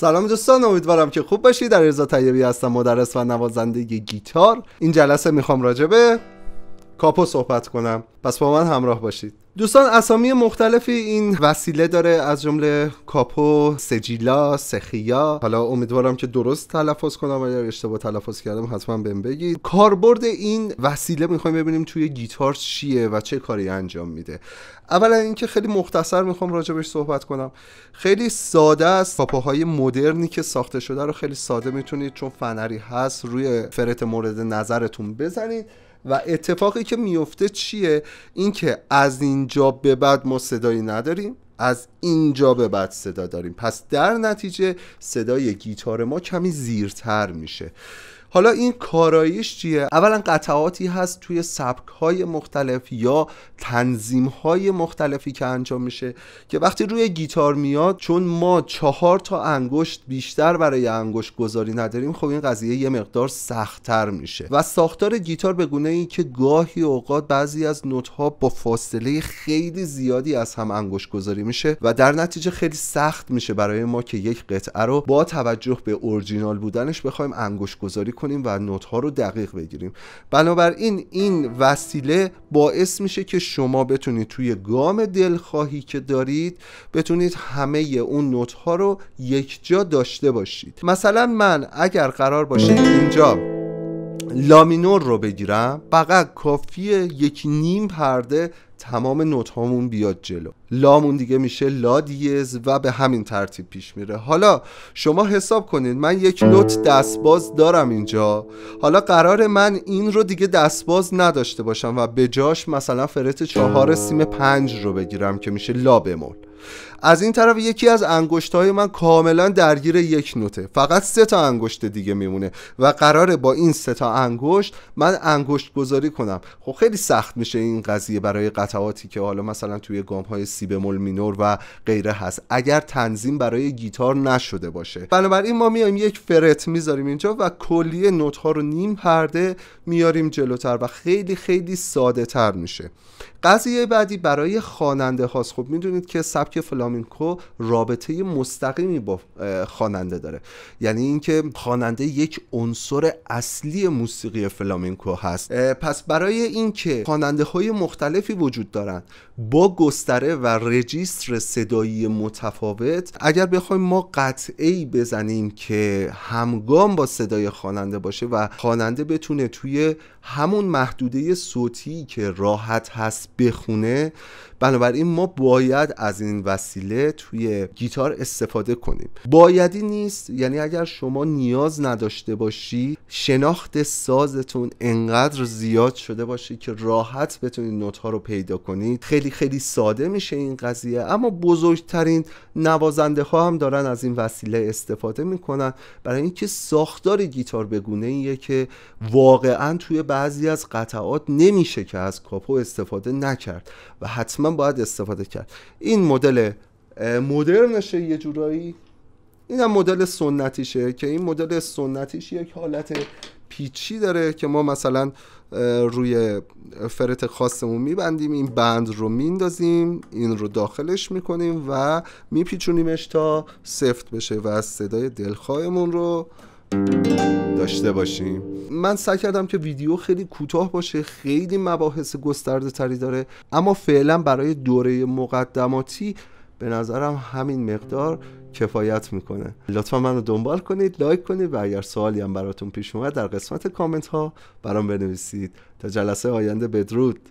سلام دوستان امیدوارم که خوب باشید در رضا طیبی هستم مدرس و نوازنده گیتار این جلسه میخوام راجبه کاپو صحبت کنم پس با من همراه باشید دوستان اسامی مختلفی این وسیله داره از جمله کاپو، سجیلا، سخیا حالا امیدوارم که درست تلفظ کنم اگر اشتباه تلفظ کردم حتما بهم بگید کاربرد این وسیله میخوایم ببینیم توی گیتار چیه و چه کاری انجام میده اولا اینکه خیلی مختصر میخوام راجبش صحبت کنم خیلی ساده است کاپوهای مدرنی که ساخته شده رو خیلی ساده میتونید چون فنری هست روی فرت مورد نظرتون بزنید و اتفاقی که میفته چیه اینکه از اینجا به بعد ما صدایی نداریم از اینجا به بعد صدا داریم پس در نتیجه صدای گیتار ما کمی زیرتر میشه حالا این کاراییش چیه اولا قطعاتی هست توی سبک های مختلف یا تنظیم های مختلفی که انجام میشه که وقتی روی گیتار میاد چون ما چهار تا انگشت بیشتر برای انگشت گذاری نداریم خب این قضیه یه مقدار سختتر میشه و ساختار گیتار به گونه ای که گاهی اوقات بعضی از نوت ها با فاصله خیلی زیادی از هم انگشت گذاری میشه و در نتیجه خیلی سخت میشه برای ما که یک قطعه رو با توجه به اورجینال بودنش بخوایم انگشت گذاری کنیم و نوت ها رو دقیق بگیریم بنابراین این وسیله باعث میشه که شما بتونید توی گام دلخواهی که دارید بتونید همه اون نوت ها رو جا داشته باشید مثلا من اگر قرار باشه اینجا لامینور رو بگیرم فقط کافیه یک نیم پرده تمام نوت هامون بیاد جلو لامون دیگه میشه لا دیز و به همین ترتیب پیش میره حالا شما حساب کنید من یک نوت دستباز دارم اینجا حالا قرار من این رو دیگه دستباز نداشته باشم و به جاش مثلا فرت چهار سیم پنج رو بگیرم که میشه لا بمول از این طرف یکی از های من کاملا درگیر یک نوته فقط سه تا انگشت دیگه میمونه و قراره با این سه تا انگشت من انگشت گذاری کنم خب خیلی سخت میشه این قضیه برای قطعاتی که حالا مثلا توی گام های سی بمول مینور و غیره هست اگر تنظیم برای گیتار نشده باشه بنابراین ما میایم یک فرت میذاریم اینجا و کلیه نوت ها رو نیم پرده میاریم جلوتر و خیلی خیلی ساده میشه قضیه بعدی برای خواننده هاست خب میدونید که سبک فلان فلامینکو رابطه مستقیمی با خواننده داره یعنی اینکه خواننده یک عنصر اصلی موسیقی فلامینکو هست پس برای اینکه خواننده های مختلفی وجود دارند با گستره و رجیستر صدایی متفاوت اگر بخوایم ما قطعه ای بزنیم که همگام با صدای خواننده باشه و خواننده بتونه توی همون محدوده صوتی که راحت هست بخونه بنابراین ما باید از این وسیله توی گیتار استفاده کنیم بایدی نیست یعنی اگر شما نیاز نداشته باشی شناخت سازتون انقدر زیاد شده باشه که راحت بتونید نوت ها رو پیدا کنید خیلی خیلی ساده میشه این قضیه اما بزرگترین نوازنده ها هم دارن از این وسیله استفاده میکنن برای اینکه ساختار گیتار به گونه ایه که واقعا توی بعضی از قطعات نمیشه که از کاپو استفاده نکرد و حتما باید استفاده کرد این مدل مدرنشه یه جورایی این هم مدل سنتیشه که این مدل سنتیش یک حالت پیچی داره که ما مثلا روی فرت خاصمون میبندیم این بند رو میندازیم این رو داخلش میکنیم و میپیچونیمش تا سفت بشه و صدای دلخواهمون رو داشته باشیم من سعی کردم که ویدیو خیلی کوتاه باشه خیلی مباحث گسترده تری داره اما فعلا برای دوره مقدماتی به نظرم همین مقدار کفایت میکنه لطفا منو دنبال کنید لایک کنید و اگر سوالی هم براتون پیش اومد در قسمت کامنت ها برام بنویسید تا جلسه آینده بدرود